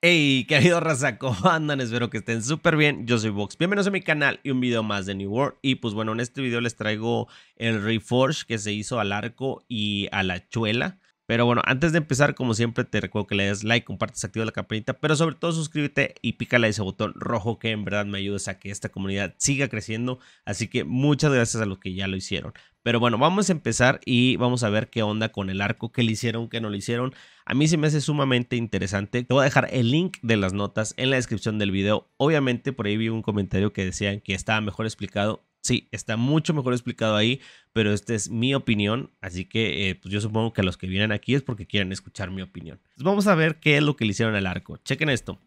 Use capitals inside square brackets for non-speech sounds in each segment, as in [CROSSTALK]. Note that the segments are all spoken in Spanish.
Hey, Querido ha andan? Espero que estén súper bien. Yo soy Vox. Bienvenidos a mi canal y un video más de New World. Y pues bueno, en este video les traigo el Reforge que se hizo al arco y a la chuela. Pero bueno, antes de empezar, como siempre, te recuerdo que le des like, compartes, activa la campanita, pero sobre todo suscríbete y pícale ese botón rojo que en verdad me ayudas a que esta comunidad siga creciendo. Así que muchas gracias a los que ya lo hicieron. Pero bueno, vamos a empezar y vamos a ver qué onda con el arco, qué le hicieron, qué no le hicieron. A mí se me hace sumamente interesante. Te voy a dejar el link de las notas en la descripción del video. Obviamente por ahí vi un comentario que decían que estaba mejor explicado Sí, está mucho mejor explicado ahí, pero esta es mi opinión, así que eh, pues, yo supongo que a los que vienen aquí es porque quieren escuchar mi opinión. vamos a ver qué es lo que le hicieron al arco. Chequen esto.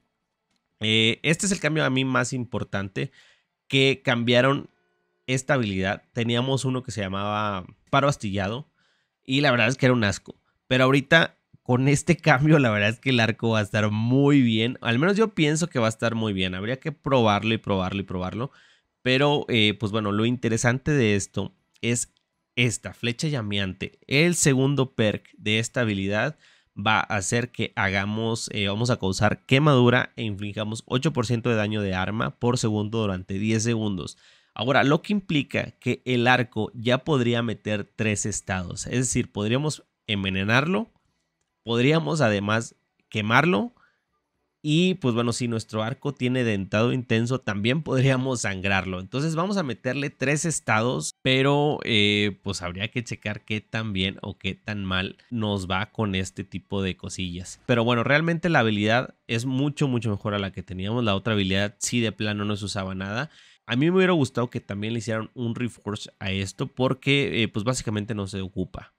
Eh, este es el cambio a mí más importante que cambiaron esta habilidad. Teníamos uno que se llamaba paro astillado y la verdad es que era un asco. Pero ahorita con este [LAUGHS] cambio la verdad es que el arco va a estar muy bien. Al menos yo pienso que va a estar muy bien. Habría que probarlo y probarlo y probarlo. Pero, eh, pues bueno, lo interesante de esto es esta flecha llameante. El segundo perk de esta habilidad va a hacer que hagamos, eh, vamos a causar quemadura e infligamos 8% de daño de arma por segundo durante 10 segundos. Ahora, lo que implica que el arco ya podría meter tres estados, es decir, podríamos envenenarlo, podríamos además quemarlo y pues bueno, si nuestro arco tiene dentado intenso, también podríamos sangrarlo. Entonces vamos a meterle tres estados, pero eh, pues habría que checar qué tan bien o qué tan mal nos va con este tipo de cosillas. Pero bueno, realmente la habilidad es mucho, mucho mejor a la que teníamos. La otra habilidad si de plano no se usaba nada. A mí me hubiera gustado que también le hicieran un reforce a esto porque eh, pues básicamente no se ocupa.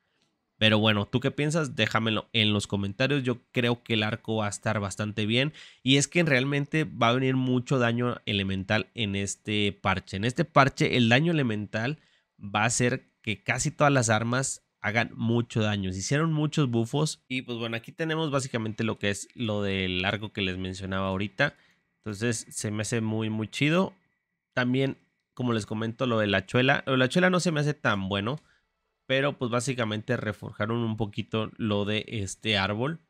Pero bueno, ¿tú qué piensas? Déjamelo en los comentarios. Yo creo que el arco va a estar bastante bien. Y es que realmente va a venir mucho daño elemental en este parche. En este parche el daño elemental va a ser que casi todas las armas hagan mucho daño. Se hicieron muchos bufos. Y pues bueno, aquí tenemos básicamente lo que es lo del arco que les mencionaba ahorita. Entonces se me hace muy muy chido. También, como les comento, lo de la chuela. Lo de la chuela no se me hace tan bueno pero pues básicamente reforjaron un poquito lo de este árbol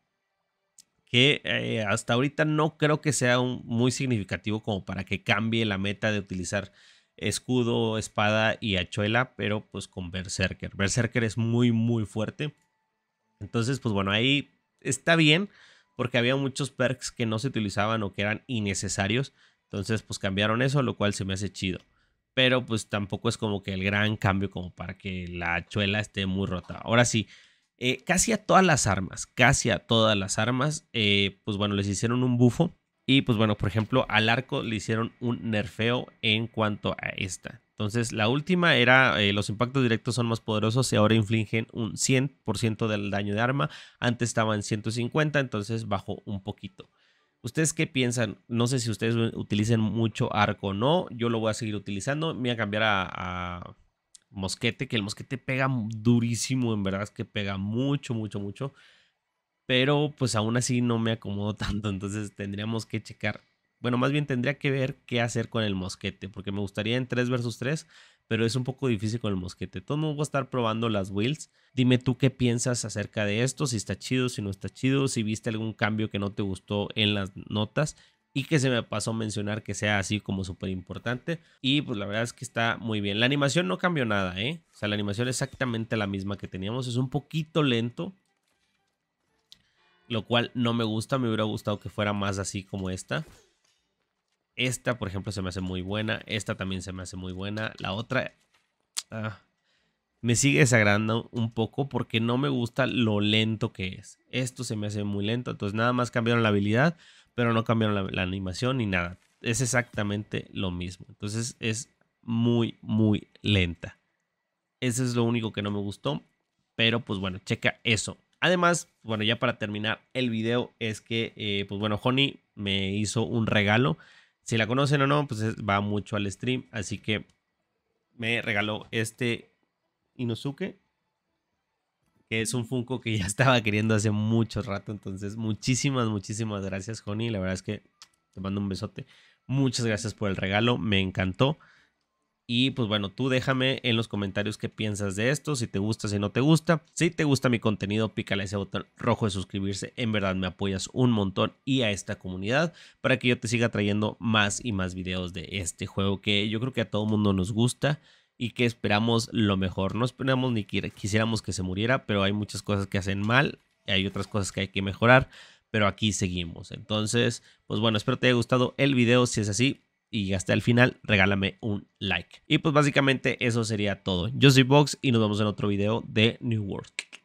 que eh, hasta ahorita no creo que sea muy significativo como para que cambie la meta de utilizar escudo, espada y hachuela, pero pues con Berserker. Berserker es muy muy fuerte. Entonces, pues bueno, ahí está bien porque había muchos perks que no se utilizaban o que eran innecesarios. Entonces, pues cambiaron eso, lo cual se me hace chido pero pues tampoco es como que el gran cambio como para que la chuela esté muy rota. Ahora sí, eh, casi a todas las armas, casi a todas las armas, eh, pues bueno, les hicieron un bufo. Y pues bueno, por ejemplo, al arco le hicieron un nerfeo en cuanto a esta. Entonces, la última era eh, los impactos directos son más poderosos y ahora infligen un 100% del daño de arma. Antes estaban 150, entonces bajó un poquito. ¿Ustedes qué piensan? No sé si ustedes utilicen mucho arco o no. Yo lo voy a seguir utilizando. Me voy a cambiar a, mosquete, que el mosquete pega durísimo, en verdad es que pega mucho, mucho, mucho. Pero pues aún así no me acomodo [LAUGHS] tanto, entonces tendríamos que checar. Bueno, más bien tendría que ver qué hacer con el mosquete, porque me gustaría en 3 versus 3 pero es un poco difícil con el mosquete. Todo mundo va a estar probando las wheels. Dime tú qué piensas acerca de esto, si está chido, si no está chido, si viste algún cambio que no te gustó en las notas y que se me pasó mencionar que sea así como súper importante. Y pues la verdad es que está muy bien. La animación no cambió nada, ¿eh? O sea, la animación es exactamente la misma que teníamos. Es un poquito lento. Lo cual no me gusta. Me hubiera gustado que fuera más así como esta. Esta, por ejemplo, se me hace muy buena. Esta también se me hace muy buena. La otra ah, me sigue desagradando un poco porque no me gusta lo lento que es. Esto se me hace muy lento. Entonces nada más cambiaron la habilidad, pero no cambiaron la, animación ni nada. Es exactamente lo mismo. Entonces es muy, muy lenta. Eso es lo único que no me gustó. Pero pues bueno, checa eso. Además, bueno, ya para terminar el video es que, eh, pues bueno, Honey me hizo un regalo si la conocen o no, pues va mucho al stream. Así que me regaló este Inosuke. Que es un Funko que ya [LAUGHS] estaba queriendo hace mucho rato. Entonces, muchísimas, muchísimas gracias, Joni. La verdad es que te mando un besote. Muchas gracias por el regalo. Me encantó. Y pues bueno, tú déjame en los comentarios qué piensas de esto, si te gusta, si no te gusta. Si te gusta mi contenido, pícale ese botón rojo de suscribirse. En verdad me apoyas un montón y a esta comunidad para que yo te siga trayendo más y más videos de este juego que yo creo que a todo mundo nos gusta y que esperamos lo mejor. No esperamos ni quisiéramos que se muriera, pero hay muchas cosas que hacen mal, Y hay otras cosas que hay que mejorar, pero aquí seguimos. Entonces, pues bueno, espero te haya gustado el video. Si es así, y hasta el final regálame un like. Y pues básicamente eso sería todo. Yo soy Vox y nos vemos en otro video de New World.